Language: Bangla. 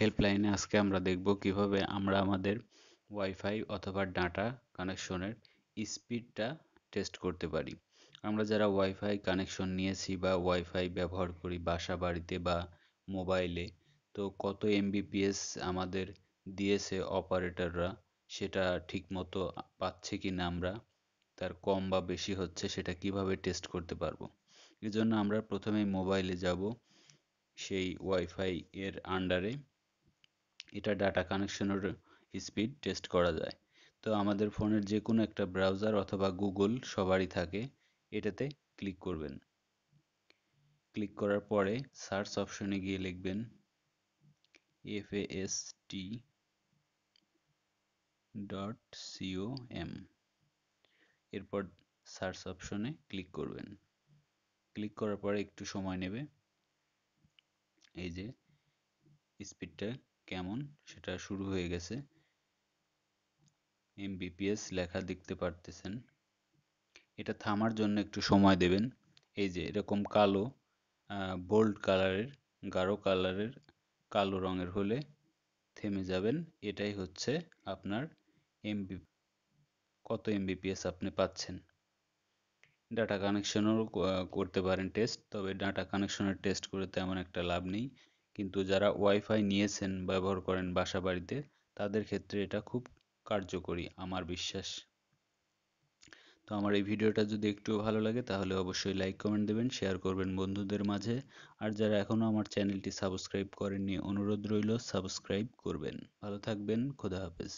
হেল্পলাইনে আজকে আমরা দেখব কিভাবে আমরা আমাদের ওয়াইফাই অথবা ডাটা কানেকশনের স্পিডটা টেস্ট করতে পারি আমরা যারা ওয়াইফাই কানেকশন নিয়েছি বা ওয়াইফাই ব্যবহার করি বাসা বাড়িতে বা মোবাইলে তো কত এমবিপিএস আমাদের দিয়েছে অপারেটররা সেটা ঠিকমতো পাচ্ছে কি না আমরা তার কম বা বেশি হচ্ছে সেটা কিভাবে টেস্ট করতে পারবো এজন্য আমরা প্রথমে মোবাইলে যাব সেই ওয়াইফাই এর আন্ডারে এটা ডাটা কানেকশনের স্পিড টেস্ট করা যায় তো আমাদের ফোনের যে কোনো একটা ব্রাউজার অথবা গুগল সবারই থাকে এটাতে ক্লিক করবেন ক্লিক করার পরে সার্চ অপশনে গিয়ে লিখবেন F S T dot C O M এরপর সার্চ অপশনে ক্লিক করবেন ক্লিক করার পরে একটু সময় নেবে এই যে স্পিডটা কেমন সেটা শুরু হয়ে গেছে এমবিপিএস লেখা দেখতে পারতেছেন এটা থামার জন্য একটু সময় দেবেন এই যে এরকম কালো বোল্ড কালারের গাঢ় কালারের কালো রঙের হলে থেমে যাবেন এটাই হচ্ছে আপনার এমবি কত এমবিপিএস আপনি পাচ্ছেন ডাটা কানেকশনও করতে পারেন টেস্ট তবে ডাটা কানেকশনের টেস্ট করে তেমন একটা লাভ নেই কিন্তু যারা ওয়াইফাই নিয়েছেন ব্যবহার করেন বাসা বাড়িতে তাদের ক্ষেত্রে এটা খুব কার্যকরী আমার বিশ্বাস তো আমার এই ভিডিওটা যদি একটুও ভালো লাগে তাহলে অবশ্যই লাইক কমেন্ট দেবেন শেয়ার করবেন বন্ধুদের মাঝে আর যারা এখনও আমার চ্যানেলটি সাবস্ক্রাইব করেননি অনুরোধ রইল সাবস্ক্রাইব করবেন ভালো থাকবেন খোদা হাফেজ